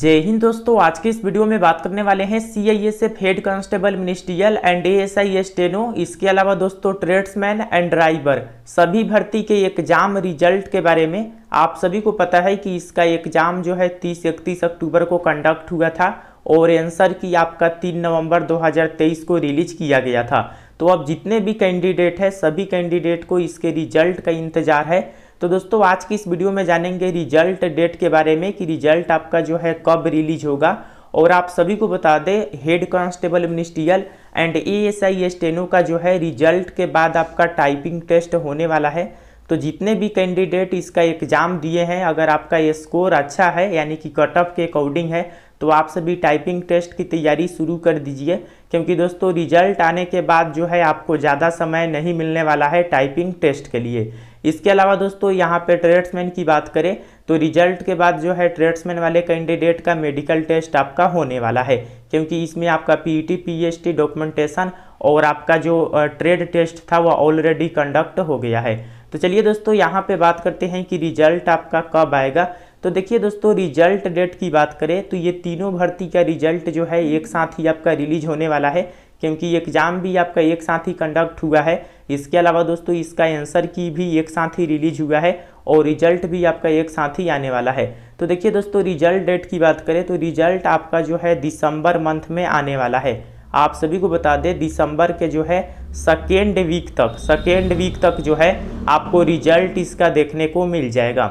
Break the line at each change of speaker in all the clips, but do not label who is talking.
जय हिंद दोस्तों आज के इस वीडियो में बात करने वाले हैं C I S F head constable ministerial and A S I S टेनो इसके अलावा दोस्तों ट्रेड्समैन एंड ड्राइवर सभी भर्ती के एग्जाम रिजल्ट के बारे में आप सभी को पता है कि इसका एग्जाम जो है तीस इकतीस अक्टूबर को कंडक्ट हुआ था और आंसर की आपका तीन नवंबर 2023 को रिलीज किया गया था तो अब जितने भी कैंडिडेट है सभी कैंडिडेट को इसके रिजल्ट का इंतजार है तो दोस्तों आज की इस वीडियो में जानेंगे रिजल्ट डेट के बारे में कि रिजल्ट आपका जो है कब रिलीज होगा और आप सभी को बता दें head constable ministerial and A S I S टेनो का जो है रिजल्ट के बाद आपका टाइपिंग टेस्ट होने वाला है तो जितने भी कैंडिडेट इसका एग्ज़ाम दिए हैं अगर आपका ये स्कोर अच्छा है यानी कि कट ऑफ के अकॉर्डिंग है तो आप सभी टाइपिंग टेस्ट की तैयारी शुरू कर दीजिए क्योंकि दोस्तों रिजल्ट आने के बाद जो है आपको ज़्यादा समय नहीं मिलने वाला है टाइपिंग टेस्ट के लिए इसके अलावा दोस्तों यहाँ पे ट्रेड्समैन की बात करें तो रिजल्ट के बाद जो है ट्रेड्समैन वाले कैंडिडेट का मेडिकल टेस्ट आपका होने वाला है क्योंकि इसमें आपका पीईटी पीएचटी डॉक्यूमेंटेशन और आपका जो ट्रेड टेस्ट था वह ऑलरेडी कंडक्ट हो गया है तो चलिए दोस्तों यहाँ पर बात करते हैं कि रिजल्ट आपका कब आएगा तो देखिए दोस्तों रिजल्ट डेट की बात करें तो ये तीनों भर्ती का रिजल्ट जो है एक साथ ही आपका रिलीज होने वाला है क्योंकि एग्ज़ाम भी आपका एक साथ ही कंडक्ट हुआ है इसके अलावा दोस्तों इसका आंसर की भी एक साथ ही रिलीज हुआ है और रिजल्ट भी आपका एक साथ ही आने वाला है तो देखिए दोस्तों रिजल्ट डेट की बात करें तो रिजल्ट आपका जो है दिसंबर मंथ में आने वाला है आप सभी को बता दें दिसंबर के जो है सेकेंड वीक तक सेकेंड वीक तक जो है आपको रिजल्ट इसका देखने को मिल जाएगा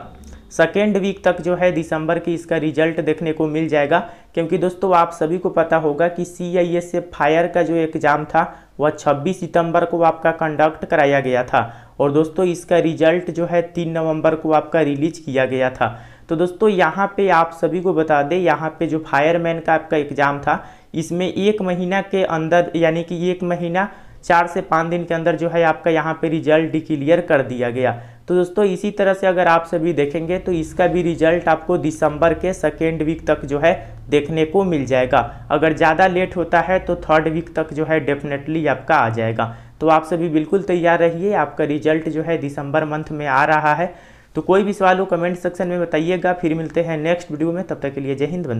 सेकेंड वीक तक जो है दिसंबर की इसका रिजल्ट देखने को मिल जाएगा क्योंकि दोस्तों आप सभी को पता होगा कि C I S F fire का जो एग्ज़ाम था वह 26 सितंबर को आपका कंडक्ट कराया गया था और दोस्तों इसका रिजल्ट जो है 3 नवंबर को आपका रिलीज किया गया था तो दोस्तों यहाँ पे आप सभी को बता दें यहाँ पे जो फायरमैन का आपका एग्ज़ाम था इसमें एक महीना के अंदर यानी कि एक महीना चार से पाँच दिन के अंदर जो है आपका यहाँ पे रिजल्ट डिक्लियर कर दिया गया तो दोस्तों इसी तरह से अगर आप सभी देखेंगे तो इसका भी रिजल्ट आपको दिसंबर के सेकेंड वीक तक जो है देखने को मिल जाएगा अगर ज़्यादा लेट होता है तो थर्ड वीक तक जो है डेफिनेटली आपका आ जाएगा तो आप सभी बिल्कुल तैयार रहिए आपका रिजल्ट जो है दिसंबर मंथ में आ रहा है तो कोई भी सवाल हो कमेंट सेक्शन में बताइएगा फिर मिलते हैं नेक्स्ट वीडियो में तब तक के लिए जय हिंद